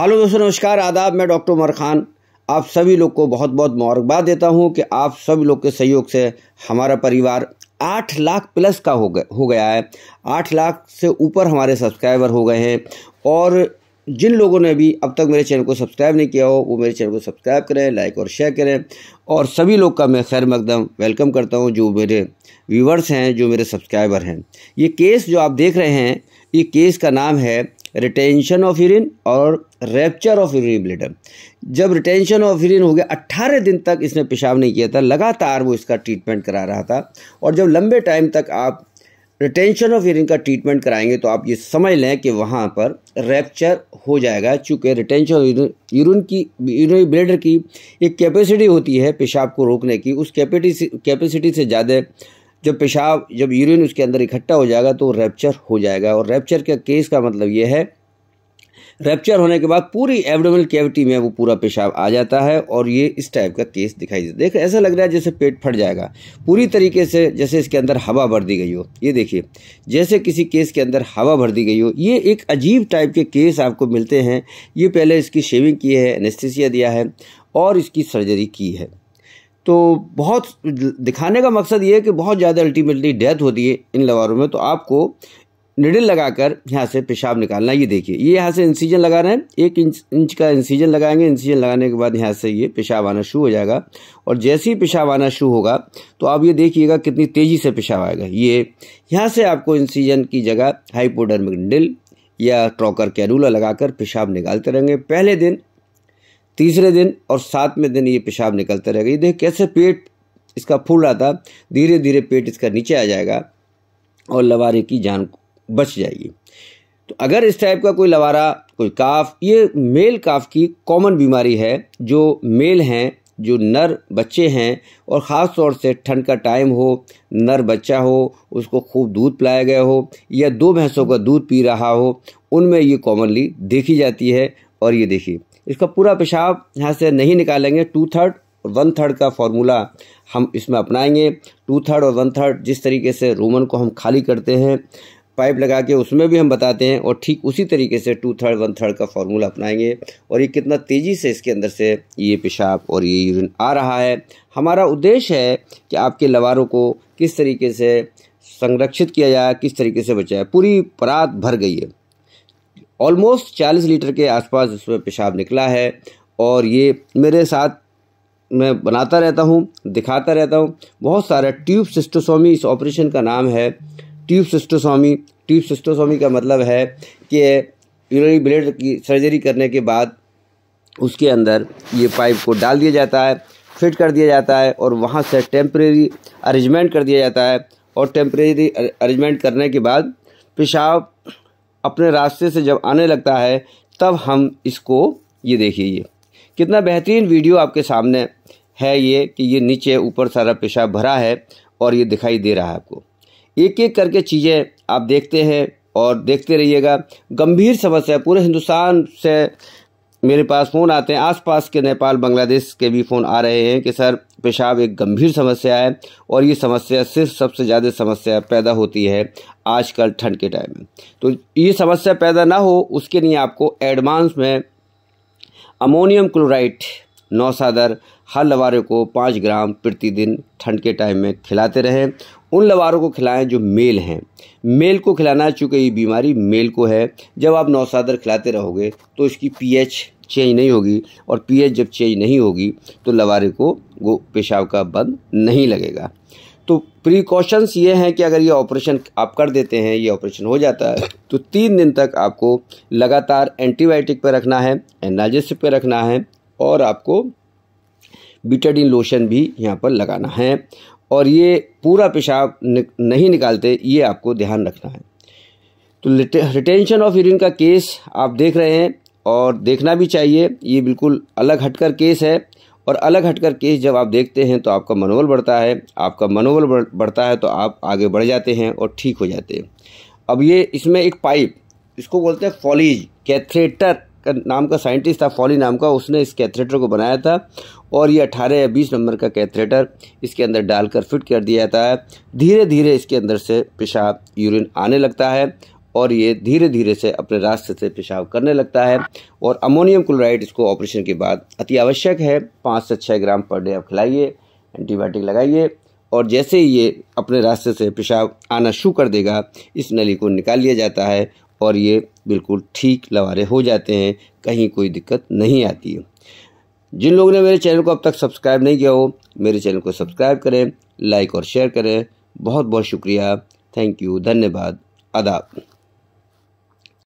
hello दोस्तों नमस्कार आदाब मैं डॉक्टर उमर खान आप सभी लोग को बहुत बहुत मुबारकबाद देता हूं कि आप सभी लोग के सहयोग से हमारा परिवार आठ लाख प्लस का हो गया हो गया है आठ लाख से ऊपर हमारे सब्सक्राइबर हो गए हैं और जिन लोगों ने भी अब तक मेरे चैनल को सब्सक्राइब नहीं किया हो वो मेरे चैनल को सब्सक्राइब करें लाइक और शेयर करें और सभी लोग का मैं खैर मकदम वेलकम करता हूँ जो मेरे व्यूवर्स हैं जो मेरे सब्सक्राइबर हैं ये केस जो आप देख रहे हैं ये केस का नाम है रिटेंशन ऑफ यूरिन और रैप्चर ऑफ यूरिन ब्लेडर जब रिटेंशन ऑफ यूरिन हो गया अट्ठारह दिन तक इसने पेशाब नहीं किया था लगातार वो इसका ट्रीटमेंट करा रहा था और जब लंबे टाइम तक आप रिटेंशन ऑफ यूरिन का ट्रीटमेंट कराएंगे तो आप ये समझ लें कि वहाँ पर रैप्चर हो जाएगा चूँकि रिटेंशन ऑफ यूरिन की यूरिन ब्लेडर की एक कैपेसिटी होती है पेशाब को रोकने की उस कैपेसिटी से ज़्यादा जब पेशाब जब यूरिन उसके अंदर इकट्ठा हो जाएगा तो रैप्चर हो जाएगा और रैप्चर के केस का मतलब ये है रैप्चर होने के बाद पूरी एवडोमल कैविटी में वो पूरा पेशाब आ जाता है और ये इस टाइप का केस दिखाई देता देख ऐसा लग रहा है जैसे पेट फट जाएगा पूरी तरीके से जैसे इसके अंदर हवा भर दी गई हो ये देखिए जैसे किसी केस के अंदर हवा भर दी गई हो ये एक अजीब टाइप के केस आपको मिलते हैं ये पहले इसकी शेविंग की है एनेस्थिसिया दिया है और इसकी सर्जरी की है तो बहुत दिखाने का मकसद ये है कि बहुत ज़्यादा अल्टीमेटली डेथ होती है इन लवारों में तो आपको लगा लगाकर यहाँ से पेशाब निकालना ये देखिए ये यहाँ से इंसीजन लगा रहे हैं एक इंच इंच का इंसीजन लगाएंगे इंसीजन लगाने के बाद यहाँ से ये पेशाब आना शुरू हो जाएगा और जैसे ही पेशाब आना शुरू होगा तो आप ये देखिएगा कितनी तेज़ी से पेशाब आएगा ये यहाँ से आपको इंसीजन की जगह हाइपोडर्मिक निडिल या ट्रॉकर कैरूला लगाकर पेशाब निकालते रहेंगे पहले दिन तीसरे दिन और सातवें दिन ये पेशाब निकलता रहेगा ये देख कैसे पेट इसका फूल रहा था धीरे धीरे पेट इसका नीचे आ जाएगा और लवारे की जान बच जाएगी तो अगर इस टाइप का कोई लवारा कोई काफ ये मेल काफ की कॉमन बीमारी है जो मेल हैं जो नर बच्चे हैं और ख़ास तौर से ठंड का टाइम हो नर बच्चा हो उसको खूब दूध पिलाया गया हो या दो भैंसों का दूध पी रहा हो उनमें ये कॉमनली देखी जाती है और ये देखिए इसका पूरा पेशाब यहाँ से नहीं निकालेंगे टू थर्ड और वन थर्ड का फार्मूला हम इसमें अपनाएंगे टू थर्ड और वन थर्ड जिस तरीके से रोमन को हम खाली करते हैं पाइप लगा के उसमें भी हम बताते हैं और ठीक उसी तरीके से टू थर्ड वन थर्ड का फार्मूला अपनाएंगे और ये कितना तेज़ी से इसके अंदर से ये पेशाब और ये यूरिन आ रहा है हमारा उद्देश्य है कि आपके लवारों को किस तरीके से संरक्षित किया जाए किस तरीके से बचाया पूरी परात भर गई है ऑलमोस्ट चालीस लीटर के आसपास उसमें पेशाब निकला है और ये मेरे साथ मैं बनाता रहता हूँ दिखाता रहता हूँ बहुत सारा ट्यूब सिस्टोसोमी इस ऑपरेशन का नाम है ट्यूब सिस्टोसोमी ट्यूब सिस्टोसोमी का मतलब है कि यूरिनरी ब्लेड की सर्जरी करने के बाद उसके अंदर ये पाइप को डाल दिया जाता है फिट कर दिया जाता है और वहाँ से टेम्प्रेरी अरेंजमेंट कर दिया जाता है और टेम्प्रेरी अरेंजमेंट करने के बाद पेशाब अपने रास्ते से जब आने लगता है तब हम इसको ये देखिए ये कितना बेहतरीन वीडियो आपके सामने है ये कि ये नीचे ऊपर सारा पेशाब भरा है और ये दिखाई दे रहा है आपको एक एक करके चीज़ें आप देखते हैं और देखते रहिएगा गंभीर समस्या पूरे हिंदुस्तान से मेरे पास फ़ोन आते हैं आसपास के नेपाल बांग्लादेश के भी फ़ोन आ रहे हैं कि सर पेशाब एक गंभीर समस्या है और ये समस्या सिर्फ सबसे ज़्यादा समस्या पैदा होती है आजकल ठंड के टाइम में तो ये समस्या पैदा ना हो उसके लिए आपको एडवांस में अमोनियम क्लोराइड नौसादर हर लवारे को पाँच ग्राम प्रतिदिन ठंड के टाइम में खिलाते रहें उन लवारों को खिलाएं जो मेल हैं मेल को खिलाना चूँकि ये बीमारी मेल को है जब आप नौसादर खिलाते रहोगे तो इसकी पीएच चेंज नहीं होगी और पीएच जब चेंज नहीं होगी तो लवारे को वो पेशाब का बंद नहीं लगेगा तो प्रिकॉशंस ये हैं कि अगर ये ऑपरेशन आप कर देते हैं ये ऑपरेशन हो जाता है तो तीन दिन तक आपको लगातार एंटीबायोटिक पर रखना है एनाजिस पर रखना है और आपको बीटाडीन लोशन भी यहाँ पर लगाना है और ये पूरा पेशाब नहीं निकालते ये आपको ध्यान रखना है तो रिटेंशन ऑफ यूरिन का केस आप देख रहे हैं और देखना भी चाहिए ये बिल्कुल अलग हटकर केस है और अलग हटकर केस जब आप देखते हैं तो आपका मनोबल बढ़ता है आपका मनोबल बढ़ता है तो आप आगे बढ़ जाते हैं और ठीक हो जाते हैं अब ये इसमें एक पाइप इसको बोलते हैं फॉलीज कैथेटर का नाम का साइंटिस्ट था फॉली नाम का उसने इस कैथरेटर को बनाया था और ये अठारह या बीस नंबर का कैथरेटर इसके अंदर डालकर फिट कर दिया जाता है धीरे धीरे इसके अंदर से पेशाब यूरिन आने लगता है और ये धीरे धीरे से अपने रास्ते से पेशाब करने लगता है और अमोनियम क्लोराइड इसको ऑपरेशन के बाद अति आवश्यक है पाँच से छः ग्राम पर डे आप खिलाइए एंटीबायोटिक लगाइए और जैसे ही ये अपने रास्ते से पेशाब आना शुरू कर देगा इस नली को निकाल लिया जाता है और ये बिल्कुल ठीक लवारे हो जाते हैं कहीं कोई दिक्कत नहीं आती है जिन लोगों ने मेरे चैनल को अब तक सब्सक्राइब नहीं किया हो मेरे चैनल को सब्सक्राइब करें लाइक और शेयर करें बहुत बहुत शुक्रिया थैंक यू धन्यवाद आदाब